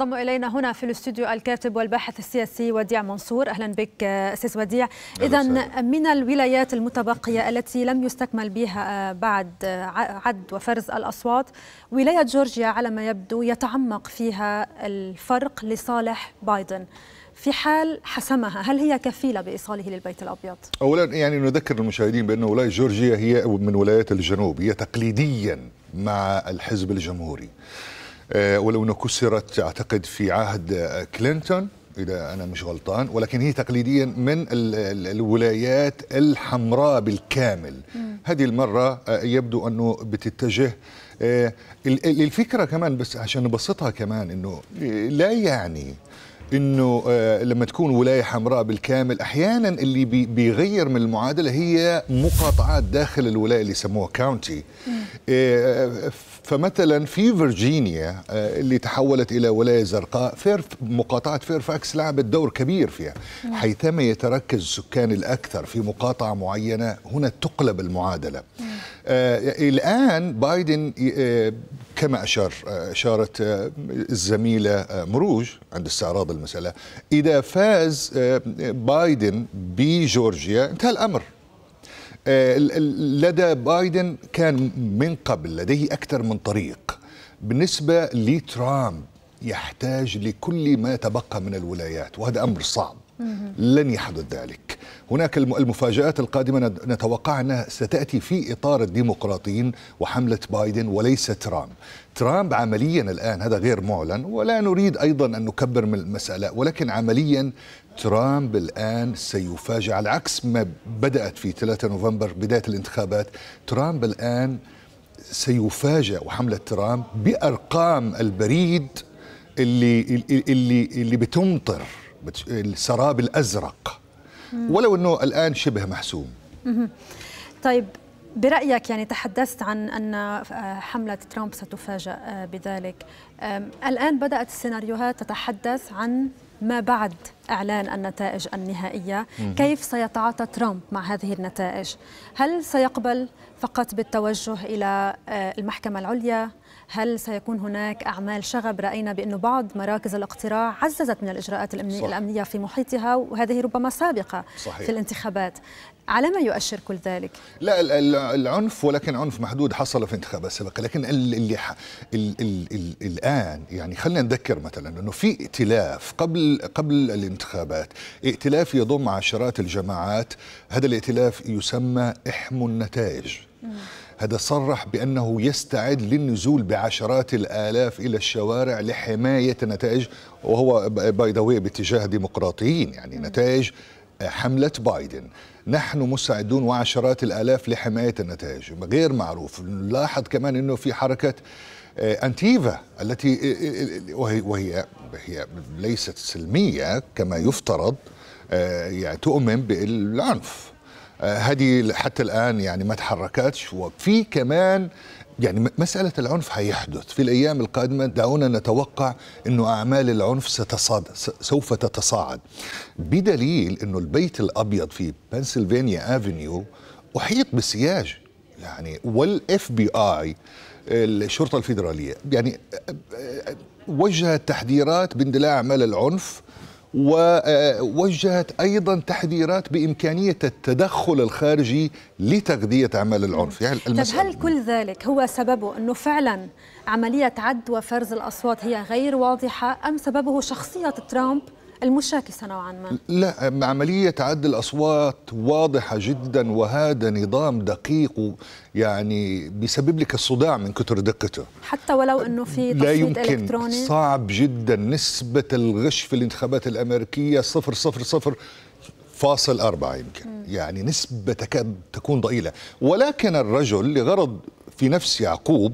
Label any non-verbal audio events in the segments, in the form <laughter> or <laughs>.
ينضم الينا هنا في الاستوديو الكاتب والباحث السياسي وديع منصور اهلا بك استاذ وديع اذا من الولايات المتبقيه التي لم يستكمل بها آه، بعد عد وفرز الاصوات ولايه جورجيا على ما يبدو يتعمق فيها الفرق لصالح بايدن في حال حسمها هل هي كفيله بايصاله للبيت الابيض؟ اولا يعني نذكر المشاهدين بان ولايه جورجيا هي من ولايات الجنوب هي تقليديا مع الحزب الجمهوري آه، ولو أنه كسرت أعتقد في عهد آه، كلينتون إذا أنا مش غلطان ولكن هي تقليديا من الولايات الحمراء بالكامل مم. هذه المرة آه، يبدو أنه بتتجه الفكرة كمان بس عشان نبسطها كمان أنه لا يعني انه لما تكون ولايه حمراء بالكامل احيانا اللي بيغير من المعادله هي مقاطعات داخل الولايه اللي يسموها كاونتي مم. آه، فمثلا في فيرجينيا آه، اللي تحولت الى ولايه زرقاء فير مقاطعه فيرفاكس لعبت دور كبير فيها نعم. حيثما يتركز السكان الاكثر في مقاطعه معينه هنا تقلب المعادله نعم. آه، الان بايدن كما اشار اشارت الزميله مروج عند استعراض المساله اذا فاز بايدن بجورجيا انتهى الامر آه، لدى بايدن كان من قبل لديه أكثر من طريق بالنسبة لترامب يحتاج لكل ما تبقى من الولايات وهذا أمر صعب لن يحدث ذلك هناك المفاجآت القادمة نتوقع أنها ستأتي في إطار الديمقراطيين وحملة بايدن وليس ترامب ترامب عمليا الآن هذا غير معلن ولا نريد أيضا أن نكبر من المسألة ولكن عمليا ترامب الآن سيفاجئ على عكس ما بدأت في 3 نوفمبر بداية الانتخابات ترامب الآن سيفاجئ وحملة ترامب بأرقام البريد اللي اللي اللي, اللي بتمطر السراب الازرق ولو انه الان شبه محسوم طيب برأيك يعني تحدثت عن أن آه، حملة ترامب ستفاجأ آه، بذلك الآن بدأت السيناريوهات تتحدث عن ما بعد إعلان النتائج النهائية كيف سيتعاطى ترامب مع هذه النتائج هل سيقبل فقط بالتوجه إلى آه، المحكمة العليا هل سيكون هناك أعمال شغب رأينا بأن بعض مراكز الاقتراع عززت من الإجراءات الأمنية, صح. الأمنية في محيطها وهذه ربما سابقة صحيح. في الانتخابات على ما يؤشر كل ذلك؟ لا العنف ولكن عنف محدود حصل في انتخابات سابقه، لكن اللي ح... ال... ال... ال... الان يعني خلينا نذكر مثلا انه في ائتلاف قبل قبل الانتخابات، ائتلاف يضم عشرات الجماعات، هذا الائتلاف يسمى احموا النتائج. م. هذا صرح بأنه يستعد للنزول بعشرات الآلاف إلى الشوارع لحماية نتائج وهو باي ذا باتجاه ديمقراطيين يعني نتائج حملة بايدن نحن مستعدون وعشرات الآلاف لحماية النتائج غير معروف نلاحظ كمان أنه في حركة آه، أنتيفا التي آه، آه، وهي, وهي هي ليست سلمية كما يفترض يعني تؤمن بالعنف آه، هذه حتى الان يعني ما تحركتش وفي كمان يعني مسألة العنف هيحدث في الأيام القادمة دعونا نتوقع أنه أعمال العنف ستصاد سوف تتصاعد بدليل أنه البيت الأبيض في بنسلفانيا أفنيو أحيط بسياج يعني والاف بي اي الشرطه الفيدراليه يعني آه، آه، وجهت تحذيرات باندلاع أعمال العنف ووجهت ايضا تحذيرات بامكانيه التدخل الخارجي لتغذيه اعمال العنف يعني المسألة هل كل ذلك هو سببه انه فعلا عمليه عد وفرز الاصوات هي غير واضحه ام سببه شخصيه ترامب المشاكسة نوعا ما لا عملية عد الأصوات واضحة جدا وهذا نظام دقيق يعني بيسبب لك الصداع من كثر دقته حتى ولو أنه في تصويت الكتروني لا يمكن إلكتروني. صعب جدا نسبة الغش في الانتخابات الأمريكية صفر صفر صفر فاصل أربعة يمكن م. يعني نسبة تكاد تكون ضئيلة ولكن الرجل لغرض في نفس يعقوب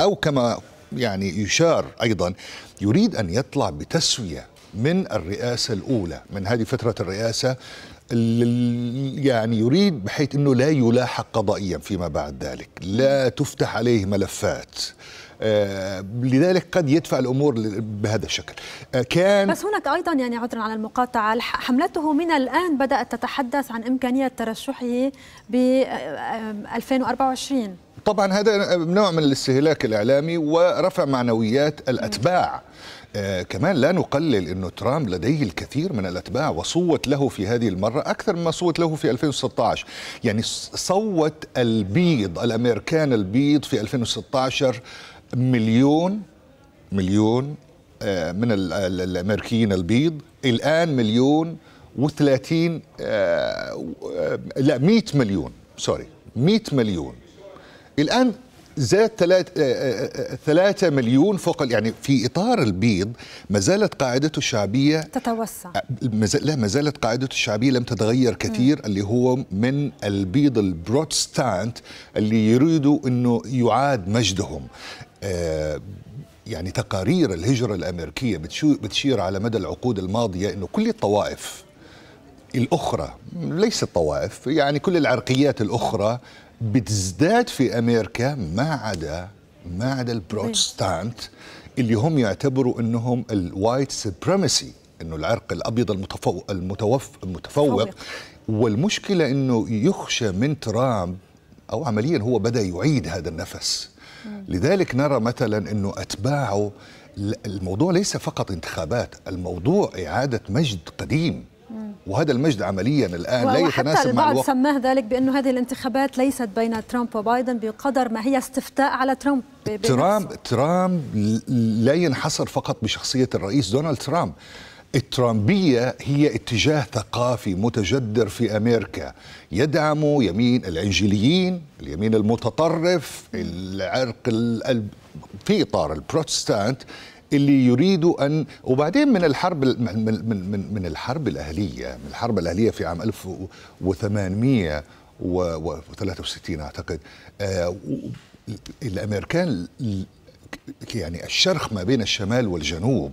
أو كما يعني يشار أيضا يريد أن يطلع بتسوية من الرئاسة الأولى من هذه فترة الرئاسة يعني يريد بحيث أنه لا يلاحق قضائيا فيما بعد ذلك لا تفتح عليه ملفات آه لذلك قد يدفع الامور بهذا الشكل آه كان بس هناك ايضا يعني عذرا على المقاطعه حملته من الان بدات تتحدث عن امكانيه ترشحه ب 2024 آه، طبعا هذا نوع من الاستهلاك الاعلامي ورفع معنويات الاتباع آه كمان لا نقلل أن ترامب لديه الكثير من الأتباع وصوت له في هذه المرة أكثر مما صوت له في 2016 يعني صوت البيض الأمريكان البيض في 2016 مليون مليون آه من الأمريكيين البيض الآن مليون و30 آه،, آه لا 100 مليون سوري 100 مليون الآن زاد 3 آه، آه، آه، مليون فوق يعني في اطار البيض ما زالت قاعدته الشعبيه تتوسع لا ما زالت قاعدته الشعبيه لم تتغير كثير م. اللي هو من البيض البروتستانت اللي يريدوا انه يعاد مجدهم آه يعني تقارير الهجره الامريكيه بتشير على مدى العقود الماضيه انه كل الطوائف الاخرى ليست طوائف يعني كل العرقيات الاخرى بتزداد في امريكا ما عدا ما عدا البروتستانت اللي هم يعتبروا انهم الوايت سبريمسي انه العرق الابيض المتفوق المتوف المتفوق والمشكله انه يخشى من ترامب او عمليا هو بدا يعيد هذا النفس لذلك نرى مثلا انه اتباعه الموضوع ليس فقط انتخابات الموضوع اعاده مجد قديم وهذا المجد عمليا الان لا يتناسب مع الوقت سماه ذلك بانه هذه الانتخابات ليست بين ترامب وبايدن بقدر ما هي استفتاء على ترامب ترامب ترامب لا ينحصر فقط بشخصيه الرئيس دونالد ترامب الترامبية هي اتجاه ثقافي متجدر في أمريكا يدعم يمين الإنجيليين اليمين المتطرف العرق في إطار البروتستانت اللي يريدوا ان وبعدين من الحرب من من من, من الحرب الاهليه من الحرب الاهليه في عام 1863 اعتقد آه الامريكان يعني الشرخ ما بين الشمال والجنوب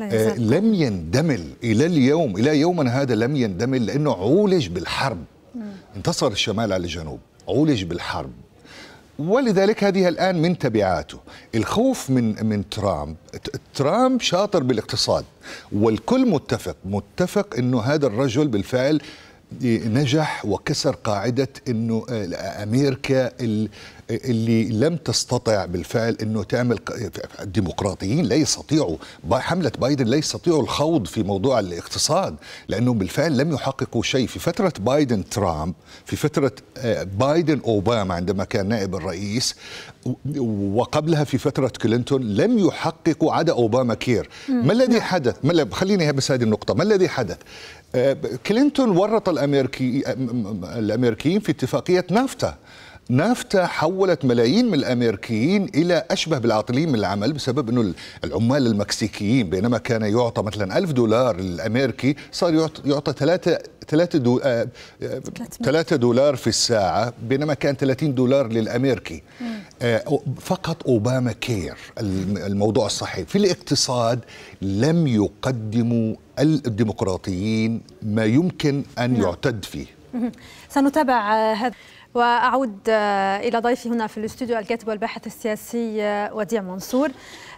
آه لم يندمل الى اليوم الى يومنا هذا لم يندمل لانه عولج بالحرب انتصر الشمال على الجنوب عولج بالحرب ولذلك هذه الان من تبعاته الخوف من من ترامب ترامب شاطر بالاقتصاد والكل متفق متفق انه هذا الرجل بالفعل نجح وكسر قاعدة أنه آه، أمريكا اللي لم تستطع بالفعل أنه تعمل الديمقراطيين لا يستطيعوا حملة بايدن لا يستطيعوا الخوض في موضوع الاقتصاد لأنهم بالفعل لم يحققوا شيء في فترة بايدن ترامب في فترة آه، بايدن أوباما عندما كان نائب الرئيس وقبلها في فترة كلينتون لم يحققوا عدا أوباما كير ما الذي حدث خليني بس هذه النقطة ما الذي حدث آه، كلينتون ورط الامريكي الامريكيين في اتفاقيه نافتا نافتا حولت ملايين من الامريكيين الى اشبه بالعاطلين من العمل بسبب انه العمال المكسيكيين بينما كان يعطى مثلا ألف دولار الامريكي صار يعطى ثلاثة ثلاثة دو... آه، آه، ثلاثة دولار في الساعه بينما كان 30 دولار للامريكي آه، فقط اوباما كير الموضوع الصحي في الاقتصاد لم يقدموا الديمقراطيين ما يمكن ان نعم. يعتد فيه <laughs> سنتابع هذا واعود آه، الى ضيفي هنا في الاستوديو الكاتب والباحث السياسي آه، وديع منصور.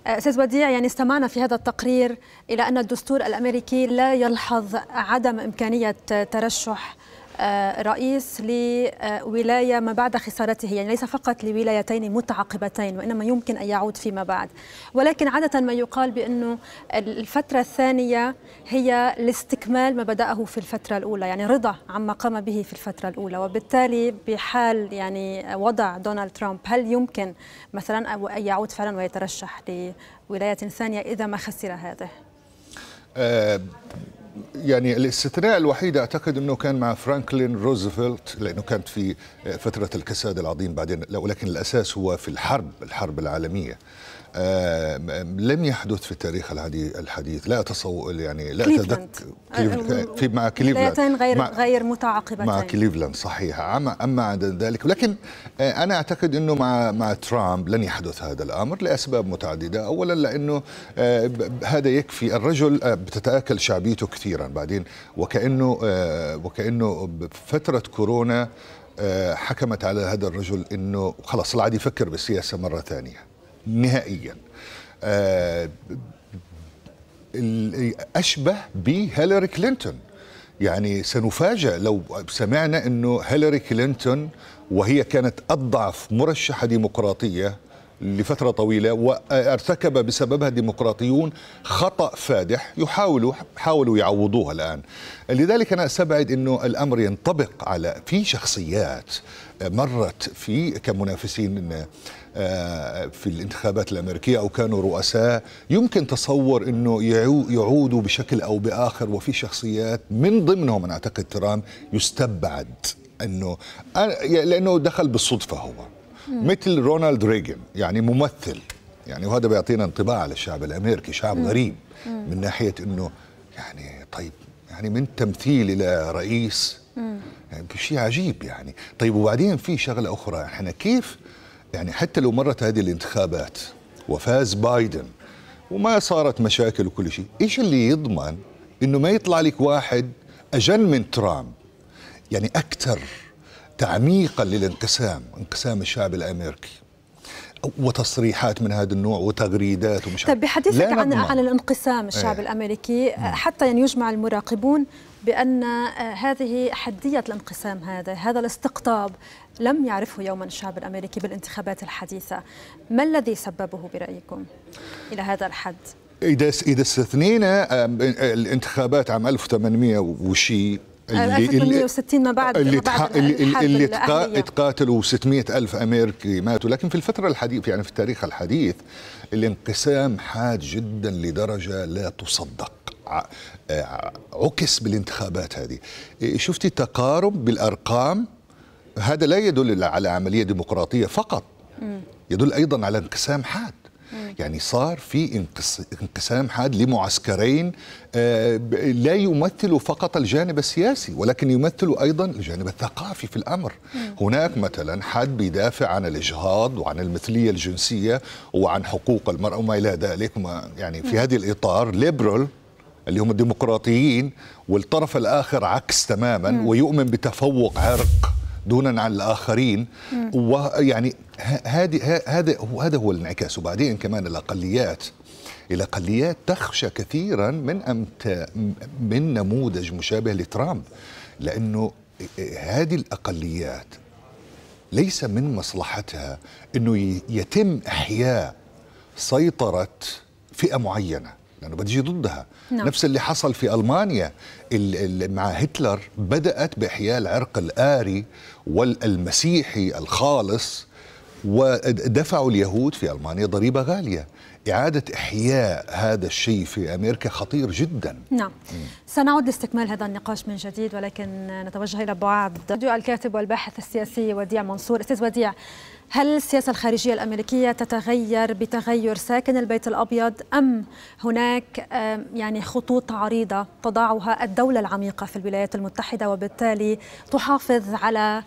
آه، استاذ وديع يعني استمعنا في هذا التقرير الى ان الدستور الامريكي لا يلحظ عدم امكانيه ترشح آه، رئيس لولاية ما بعد خسارته يعني ليس فقط لولايتين متعاقبتين وإنما يمكن أن يعود فيما بعد ولكن عادة ما يقال بأنه الفترة الثانية هي لاستكمال ما بدأه في الفترة الأولى يعني رضا عما قام به في الفترة الأولى وبالتالي بحال يعني وضع دونالد ترامب هل يمكن مثلا أن يعود فعلا ويترشح لولاية ثانية إذا ما خسر هذه؟ أه يعني الاستثناء الوحيد اعتقد انه كان مع فرانكلين روزفلت لانه كانت في فتره الكساد العظيم بعدين ولكن الاساس هو في الحرب الحرب العالميه آه، لم يحدث في التاريخ الحديث لا أتصور يعني لا أتذكر آه، في مع كليفلاند غير مع غير متعاقبتين مع كليفلاند صحيح أما عند ذلك ولكن آه، أنا أعتقد أنه مع مع ترامب لن يحدث هذا الأمر لأسباب متعددة أولا لأنه هذا يكفي الرجل بتتآكل شعبيته كثيرا بعدين وكأنه وكأنه فترة كورونا حكمت على هذا الرجل أنه خلاص عاد يفكر بالسياسة مرة ثانية نهائيا آه، اشبه بهيلاري كلينتون يعني سنفاجأ لو سمعنا انه هيلاري كلينتون وهي كانت اضعف مرشحه ديمقراطيه لفترة طويلة وارتكب بسببها ديمقراطيون خطأ فادح يحاولوا حاولوا يعوضوها الآن لذلك أنا أستبعد أنه الأمر ينطبق على في شخصيات مرت في كمنافسين آه، في الانتخابات الامريكيه او كانوا رؤساء يمكن تصور انه يعودوا بشكل او باخر وفي شخصيات من ضمنهم انا اعتقد ترامب يستبعد انه يعني لانه دخل بالصدفه هو مثل رونالد ريغن يعني ممثل يعني وهذا بيعطينا انطباع على الشعب الامريكي شعب غريب من ناحيه انه يعني طيب يعني من تمثيل الى رئيس يعني شيء عجيب يعني طيب وبعدين في شغله اخرى احنا كيف يعني حتى لو مرت هذه الانتخابات وفاز بايدن وما صارت مشاكل وكل شيء ايش اللي يضمن انه ما يطلع لك واحد اجل من ترامب يعني اكثر تعميقا للانقسام انقسام الشعب الامريكي وتصريحات من هذا النوع وتغريدات ومش طيب بحديثك عن عن الانقسام الشعب ايه. الامريكي حتى يعني يجمع المراقبون بأن آه، هذه حدية الانقسام هذا هذا الاستقطاب لم يعرفه يوما الشعب الأمريكي بالانتخابات الحديثة ما الذي سببه برأيكم إلى هذا الحد؟ إذا إذا استثنينا الانتخابات عام 1800 وشي آه، اللي 1860 ما بعد اللي, تح... اللي, اللي تقاتلوا 600 ألف أمريكي ماتوا لكن في الفترة الحديثة يعني في التاريخ الحديث الانقسام حاد جدا لدرجة لا تصدق آه، عكس بالانتخابات هذه إيه، شفتي تقارب بالأرقام هذا لا يدل على عملية ديمقراطية فقط يدل أيضا على انقسام حاد يعني صار في انقسام حاد لمعسكرين آه، لا يمثلوا فقط الجانب السياسي ولكن يمثلوا أيضا الجانب الثقافي في الأمر هناك مثلا حد بيدافع عن الإجهاض وعن المثلية الجنسية وعن حقوق المرأة وما إلى ذلك يعني في هذه الإطار ليبرال اللي هم الديمقراطيين والطرف الآخر عكس تماما ويؤمن بتفوق عرق دونا عن الآخرين ويعني هذا هذا هو الانعكاس وبعدين كمان الأقليات الأقليات تخشى كثيرا من أمت من نموذج مشابه لترامب لأنه هذه الأقليات ليس من مصلحتها أنه يتم إحياء سيطرة فئة معينة لانه بدي ضدها نعم. نفس اللي حصل في المانيا اللي مع هتلر بدات باحياء العرق الاري والمسيحي الخالص ودفعوا اليهود في المانيا ضريبه غاليه إعادة إحياء هذا الشيء في أمريكا خطير جدا نعم م. سنعود لاستكمال هذا النقاش من جديد ولكن نتوجه إلى بعض الكاتب والباحث السياسي وديع منصور أستاذ وديع هل السياسة الخارجية الأمريكية تتغير بتغير ساكن البيت الأبيض أم هناك يعني خطوط عريضة تضعها الدولة العميقة في الولايات المتحدة وبالتالي تحافظ على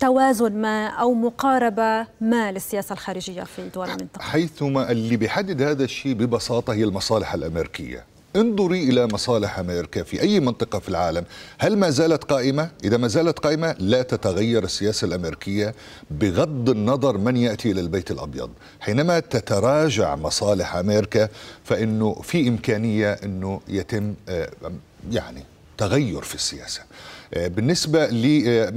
توازن ما أو مقاربة ما للسياسة الخارجية في دول المنطقة حيثما اللي بيحدد هذا الشيء ببساطة هي المصالح الأمريكية انظري إلى مصالح أمريكا في أي منطقة في العالم هل ما زالت قائمة؟ إذا ما زالت قائمة لا تتغير السياسة الأمريكية بغض النظر من يأتي إلى البيت الأبيض حينما تتراجع مصالح أمريكا فإنه في إمكانية أنه يتم آه، يعني تغير في السياسة آه، بالنسبه آه،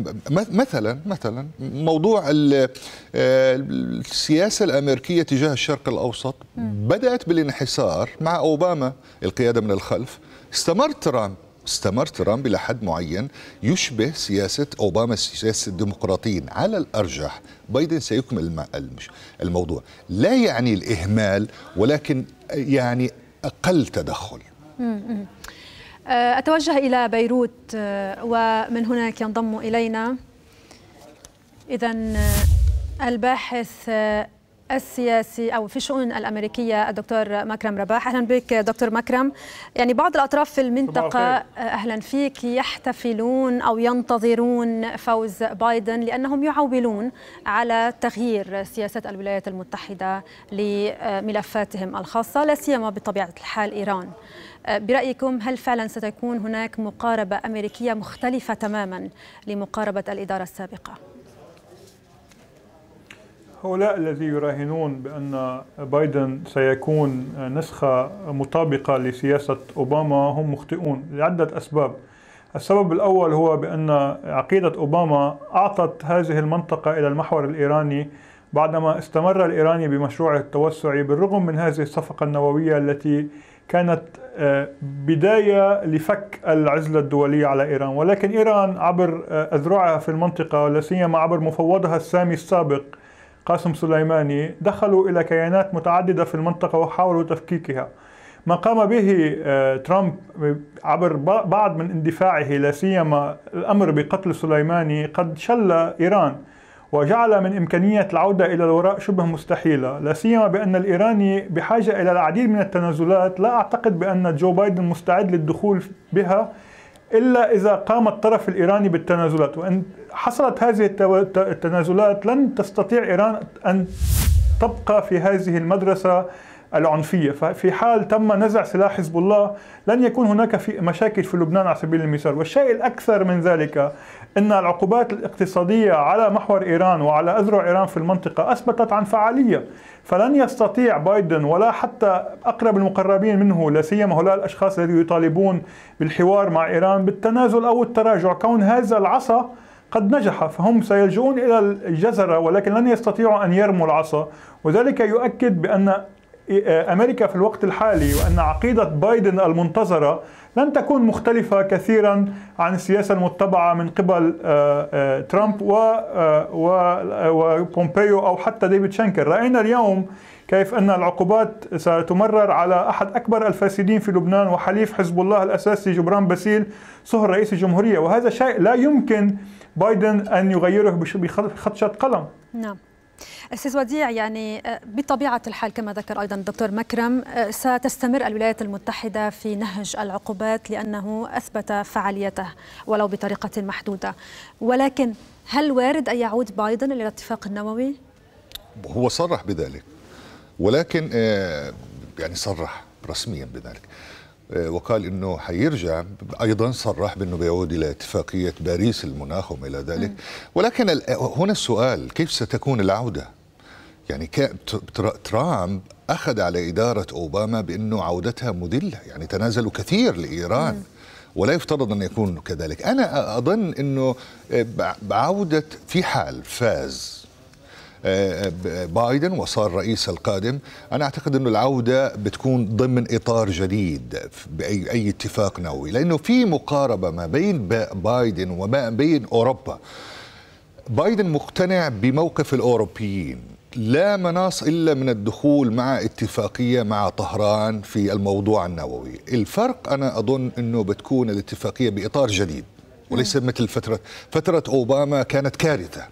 مثلا مثلا موضوع آه، السياسه الامريكيه تجاه الشرق الاوسط بدات بالانحسار مع اوباما القياده من الخلف استمر ترامب استمر ترامب إلى حد معين يشبه سياسة أوباما سياسة الديمقراطيين على الأرجح بايدن سيكمل الموضوع لا يعني الإهمال ولكن يعني أقل تدخل آه، أتوجه إلى بيروت آه، ومن هناك ينضم إلينا إذا آه، الباحث السياسي او في الشؤون الامريكيه الدكتور مكرم رباح اهلا بك دكتور مكرم يعني بعض الاطراف في المنطقه اهلا فيك يحتفلون او ينتظرون فوز بايدن لانهم يعولون على تغيير سياسه الولايات المتحده لملفاتهم الخاصه لا سيما بطبيعه الحال ايران برأيكم هل فعلا ستكون هناك مقاربة أمريكية مختلفة تماما لمقاربة الإدارة السابقة؟ هؤلاء الذي يراهنون بأن بايدن سيكون نسخة مطابقة لسياسة أوباما هم مخطئون لعدة أسباب السبب الأول هو بأن عقيدة أوباما أعطت هذه المنطقة إلى المحور الإيراني بعدما استمر الإيراني بمشروعه التوسعي بالرغم من هذه الصفقة النووية التي كانت آه، بداية لفك العزلة الدولية على إيران ولكن إيران عبر آه، أذرعها في المنطقة ولا سيما عبر مفوضها السامي السابق قاسم سليماني دخلوا إلى كيانات متعددة في المنطقة وحاولوا تفكيكها ما قام به آه، ترامب عبر بعض من اندفاعه لا سيما الأمر بقتل سليماني قد شل إيران وجعل من إمكانية العودة إلى الوراء شبه مستحيلة لا سيما بأن الإيراني بحاجة إلى العديد من التنازلات لا أعتقد بأن جو بايدن مستعد للدخول بها إلا إذا قام الطرف الإيراني بالتنازلات وإن حصلت هذه التنازلات لن تستطيع إيران أن تبقى في هذه المدرسة العنفية ففي حال تم نزع سلاح حزب الله لن يكون هناك في مشاكل في لبنان على سبيل المثال والشيء الأكثر من ذلك أن العقوبات الاقتصادية على محور إيران وعلى أذرع إيران في المنطقة أثبتت عن فعالية فلن يستطيع بايدن ولا حتى أقرب المقربين منه لا سيما هؤلاء الأشخاص الذين يطالبون بالحوار مع إيران بالتنازل أو التراجع كون هذا العصا قد نجح فهم سيلجؤون إلى الجزرة ولكن لن يستطيعوا أن يرموا العصا وذلك يؤكد بأن آه، أمريكا في الوقت الحالي وأن عقيدة بايدن المنتظرة لن تكون مختلفة كثيرا عن السياسة المتبعة من قبل آه، آه، ترامب وبومبيو آه، أو حتى ديفيد شنكر رأينا اليوم كيف أن العقوبات ستمرر على أحد أكبر الفاسدين في لبنان وحليف حزب الله الأساسي جبران باسيل صهر رئيس الجمهورية وهذا شيء لا يمكن بايدن أن يغيره بخطشة قلم نعم استاذ وديع يعني آه، بطبيعه الحال كما ذكر ايضا الدكتور مكرم آه، ستستمر الولايات المتحده في نهج العقوبات لانه اثبت فعاليته ولو بطريقه محدوده ولكن هل وارد ان يعود بايدن الى الاتفاق النووي؟ هو صرح بذلك ولكن آه، يعني صرح رسميا بذلك آه، وقال انه حيرجع ايضا صرح بانه بيعود الى اتفاقيه باريس المناخ وما الى ذلك ولكن آه، هنا السؤال كيف ستكون العوده؟ يعني ترامب اخذ على اداره اوباما بانه عودتها مذله يعني تنازلوا كثير لايران ولا يفترض ان يكون كذلك انا اظن انه آه، عوده في حال فاز آه، آه، بايدن وصار رئيس القادم أنا أعتقد أن العودة بتكون ضمن إطار جديد بأي أي اتفاق نووي لأنه في مقاربة ما بين بايدن وما بين أوروبا بايدن مقتنع بموقف الأوروبيين لا مناص إلا من الدخول مع اتفاقية مع طهران في الموضوع النووي الفرق أنا أظن أنه بتكون الاتفاقية بإطار جديد وليس نعم. مثل فترة فترة أوباما كانت كارثة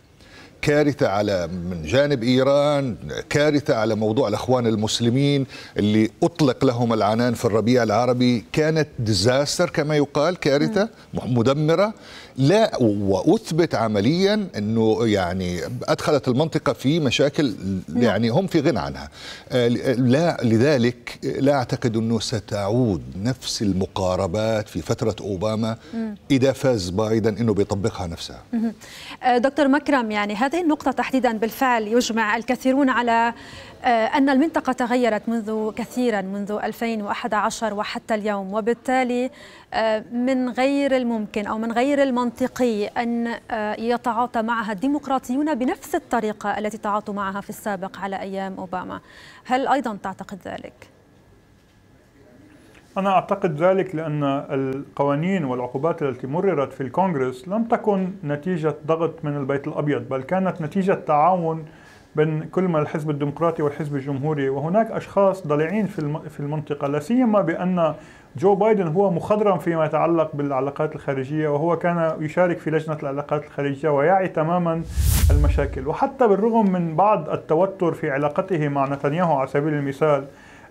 كارثة على من جانب إيران كارثة على موضوع الأخوان المسلمين اللي أطلق لهم العنان في الربيع العربي كانت ديزاستر كما يقال كارثة مدمرة لا وأثبت عمليا أنه يعني أدخلت المنطقة في مشاكل نعم. يعني هم في غنى عنها لا لذلك لا أعتقد أنه ستعود نفس المقاربات في فترة أوباما إذا فاز بايدن أنه بيطبقها نفسها آه، دكتور مكرم يعني هذا هذه النقطة تحديدا بالفعل يجمع الكثيرون على آه، أن المنطقة تغيرت منذ كثيرا منذ 2011 وحتى اليوم وبالتالي آه، من غير الممكن أو من غير المنطقي أن آه، يتعاطى معها الديمقراطيون بنفس الطريقة التي تعاطوا معها في السابق على أيام أوباما هل أيضا تعتقد ذلك؟ أنا أعتقد ذلك لأن القوانين والعقوبات التي مررت في الكونغرس لم تكن نتيجة ضغط من البيت الأبيض بل كانت نتيجة تعاون بين كل ما الحزب الديمقراطي والحزب الجمهوري وهناك أشخاص ضليعين في المنطقة لا سيما بأن جو بايدن هو مخضرم فيما يتعلق بالعلاقات الخارجية وهو كان يشارك في لجنة العلاقات الخارجية ويعي تماما المشاكل وحتى بالرغم من بعض التوتر في علاقته مع نتنياهو على سبيل المثال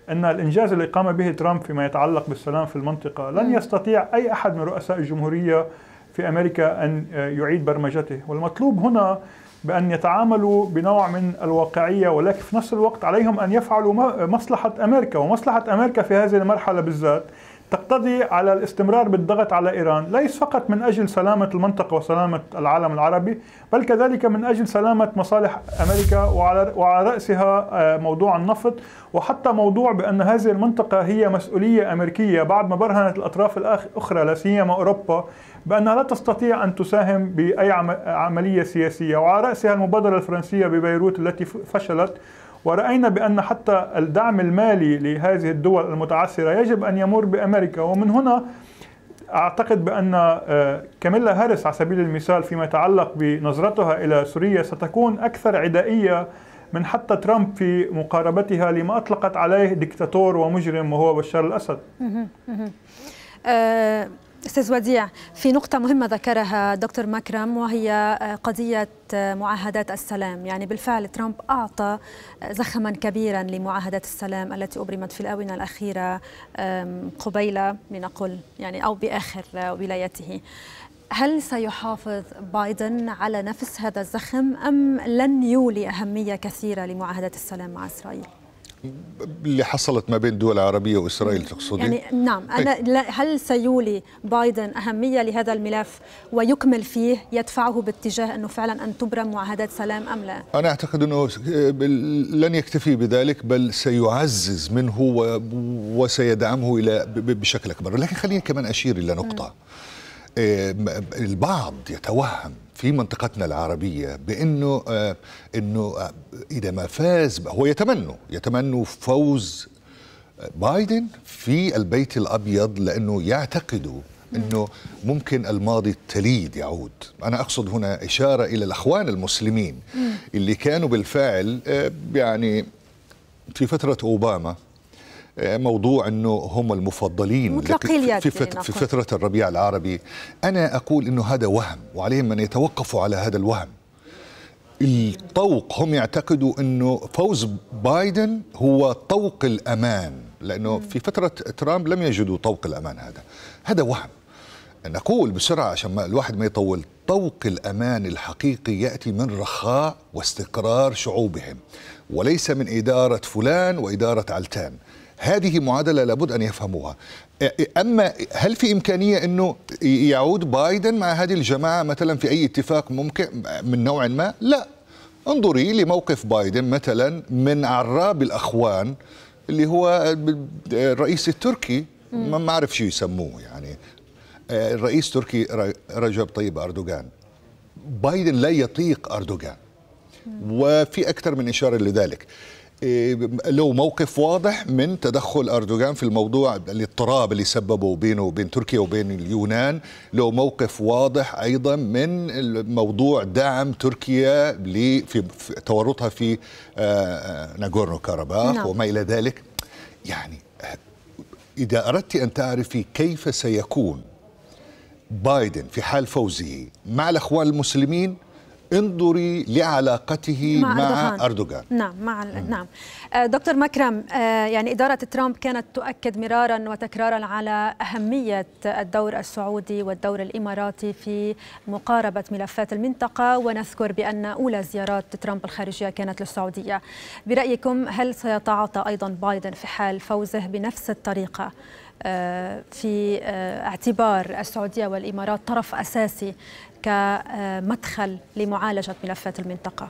أن الإنجاز اللي قام به ترامب فيما يتعلق بالسلام في المنطقة لن يستطيع أي أحد من رؤساء الجمهورية في أمريكا أن آه، يعيد برمجته والمطلوب هنا بأن يتعاملوا بنوع من الواقعية ولكن في نفس الوقت عليهم أن يفعلوا مصلحة أمريكا ومصلحة أمريكا في هذه المرحلة بالذات تقتضي على الاستمرار بالضغط على إيران ليس فقط من أجل سلامة المنطقة وسلامة العالم العربي بل كذلك من أجل سلامة مصالح أمريكا وعلى, وعلى رأسها آه، موضوع النفط وحتى موضوع بأن هذه المنطقة هي مسؤولية أمريكية بعد ما برهنت الأطراف الأخرى لا سيما أوروبا بأنها لا تستطيع أن تساهم بأي عملية سياسية وعلى رأسها المبادرة الفرنسية ببيروت التي فشلت ورأينا بأن حتى الدعم المالي لهذه الدول المتعثرة يجب أن يمر بأمريكا ومن هنا أعتقد بأن آه، كاميلا هاريس على سبيل المثال فيما يتعلق بنظرتها إلى سوريا ستكون أكثر عدائية من حتى ترامب في مقاربتها لما أطلقت عليه دكتاتور ومجرم وهو بشار الأسد آه، استاذ وديع في نقطة مهمة ذكرها دكتور مكرم وهي آه، قضية آه، معاهدات السلام يعني بالفعل ترامب أعطى آه، زخما كبيرا لمعاهدات السلام التي أبرمت في الآونة الأخيرة قبيل لنقل يعني أو بآخر ولايته هل سيحافظ بايدن على نفس هذا الزخم أم لن يولي أهمية كثيرة لمعاهدة السلام مع إسرائيل؟ اللي حصلت ما بين دول عربية وإسرائيل تقصد يعني نعم أنا طيب. هل سيولي بايدن أهمية لهذا الملف ويكمل فيه يدفعه باتجاه أنه فعلا أن تبرم معاهدات سلام أم لا؟ أنا أعتقد أنه لن يكتفي بذلك بل سيعزز منه وسيدعمه إلى بشكل أكبر لكن خليني كمان أشير إلى نقطة إيه، البعض يتوهم في منطقتنا العربية بأنه آه، أنه آه، إذا ما فاز هو يتمنوا يتمنوا فوز آه، بايدن في البيت الأبيض لأنه يعتقدوا أنه ممكن الماضي التليد يعود أنا أقصد هنا إشارة إلى الأخوان المسلمين اللي كانوا بالفعل يعني في فترة أوباما موضوع انه هم المفضلين في, في, فترة يعني في فتره الربيع العربي انا اقول انه هذا وهم وعليهم ان يتوقفوا على هذا الوهم الطوق هم يعتقدوا انه فوز بايدن هو طوق الامان لانه في فتره ترامب لم يجدوا طوق الامان هذا هذا وهم نقول بسرعه عشان ما الواحد ما يطول طوق الامان الحقيقي ياتي من رخاء واستقرار شعوبهم وليس من اداره فلان واداره علتان هذه معادله لابد ان يفهموها اما هل في امكانيه انه يعود بايدن مع هذه الجماعه مثلا في اي اتفاق ممكن من نوع ما لا انظري لموقف بايدن مثلا من عراب الاخوان اللي هو الرئيس التركي ما اعرف شو يسموه يعني الرئيس تركي رجب طيب اردوغان بايدن لا يطيق اردوغان وفي اكثر من اشاره لذلك إيه، له موقف واضح من تدخل أردوغان في الموضوع الاضطراب اللي سببه بينه وبين تركيا وبين اليونان له موقف واضح أيضا من موضوع دعم تركيا في تورطها في آه، آه، ناغورنو كاراباخ نعم. وما إلى ذلك يعني إذا أردت أن تعرفي كيف سيكون بايدن في حال فوزه مع الأخوان المسلمين انظري لعلاقته مع, مع أردوغان. أردوغان نعم مع ال... نعم آه، دكتور مكرم آه، يعني إدارة ترامب كانت تؤكد مرارا وتكرارا على أهمية الدور السعودي والدور الإماراتي في مقاربة ملفات المنطقة ونذكر بأن أولى زيارات ترامب الخارجية كانت للسعودية برأيكم هل سيتعاطى أيضا بايدن في حال فوزه بنفس الطريقة آه، في آه، اعتبار السعودية والإمارات طرف أساسي كمدخل لمعالجة ملفات المنطقة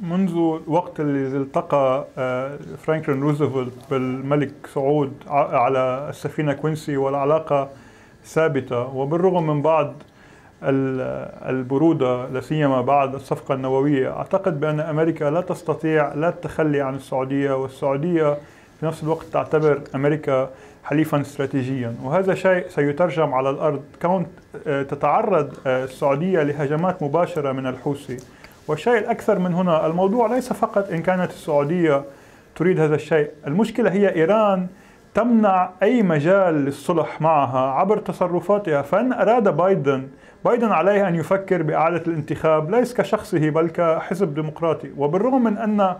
منذ الوقت الذي التقى آه، فرانكلين روزفلت بالملك سعود على السفينة كوينسي والعلاقة ثابتة وبالرغم من بعض البرودة لا سيما بعد الصفقة النووية أعتقد بأن أمريكا لا تستطيع لا التخلي عن السعودية والسعودية في نفس الوقت تعتبر أمريكا حليفا استراتيجيا وهذا شيء سيترجم على الأرض كون آه، تتعرض آه، السعودية لهجمات مباشرة من الحوثي والشيء الأكثر من هنا الموضوع ليس فقط إن كانت السعودية تريد هذا الشيء المشكلة هي إيران تمنع أي مجال للصلح معها عبر تصرفاتها فإن أراد بايدن بايدن عليه أن يفكر بإعادة الانتخاب ليس كشخصه بل كحزب ديمقراطي وبالرغم من أن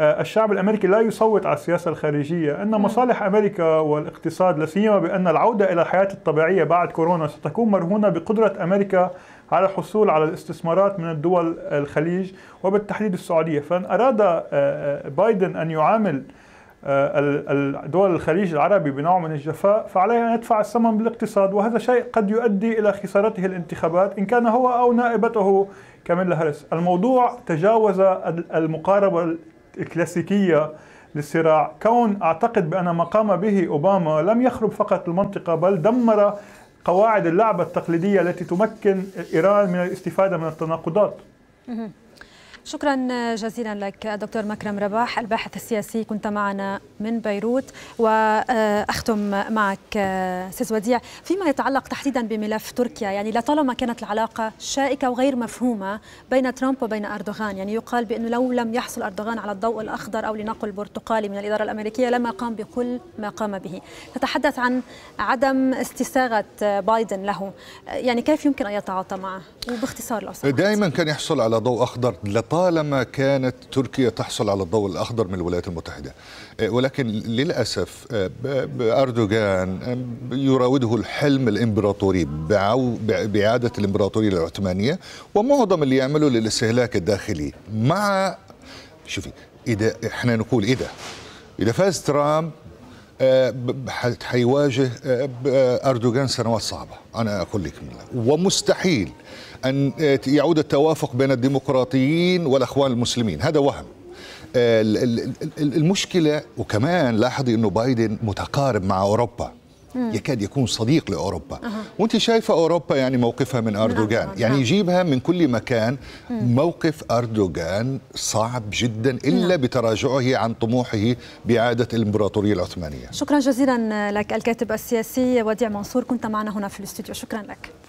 آه، الشعب الامريكي لا يصوت على السياسه الخارجيه، ان نعم. مصالح امريكا والاقتصاد لا سيما بان العوده الى الحياه الطبيعيه بعد كورونا ستكون مرهونه بقدره امريكا على الحصول على الاستثمارات من الدول الخليج وبالتحديد السعوديه، فان اراد آه، آه، بايدن ان يعامل دول الخليج العربي بنوع من الجفاء فعليه أن يدفع الثمن بالاقتصاد وهذا شيء قد يؤدي إلى خسارته الانتخابات إن كان هو أو نائبته كاميلا هاريس الموضوع تجاوز المقاربة كلاسيكية للصراع كون أعتقد بأن ما قام به أوباما لم يخرب فقط المنطقة بل دمر قواعد اللعبة التقليدية التي تمكن إيران من الاستفادة من التناقضات شكرا جزيلا لك دكتور مكرم رباح الباحث السياسي كنت معنا من بيروت واختم معك سيز وديع فيما يتعلق تحديدا بملف تركيا يعني لطالما كانت العلاقه شائكه وغير مفهومه بين ترامب وبين اردوغان يعني يقال بانه لو لم يحصل اردوغان على الضوء الاخضر او لنقل برتقالي من الاداره الامريكيه لما قام بكل ما قام به تتحدث عن عدم استساغه بايدن له يعني كيف يمكن ان يتعاطى معه وباختصار دائما كان يحصل على ضوء اخضر لطالما طالما كانت تركيا تحصل على الضوء الأخضر من الولايات المتحدة آه، ولكن للأسف آه، أردوغان آه، يراوده الحلم الإمبراطوري بإعادة الإمبراطورية العثمانية ومعظم اللي يعمله للاستهلاك الداخلي مع شوفي إذا إحنا نقول إذا إذا فاز ترامب حيواجه أردوغان سنوات صعبة أنا أقول لك ومستحيل أن آه، يعود التوافق بين الديمقراطيين والأخوان المسلمين هذا وهم آه، المشكلة وكمان لاحظي أنه بايدن متقارب مع أوروبا يكاد يكون صديق لاوروبا أه. وانت شايفه اوروبا يعني موقفها من اردوغان يعني نعم. يجيبها من كل مكان موقف اردوغان صعب جدا الا نعم. بتراجعه عن طموحه باعاده الامبراطوريه العثمانيه شكرا جزيلا لك الكاتب السياسي وديع منصور كنت معنا هنا في الاستوديو شكرا لك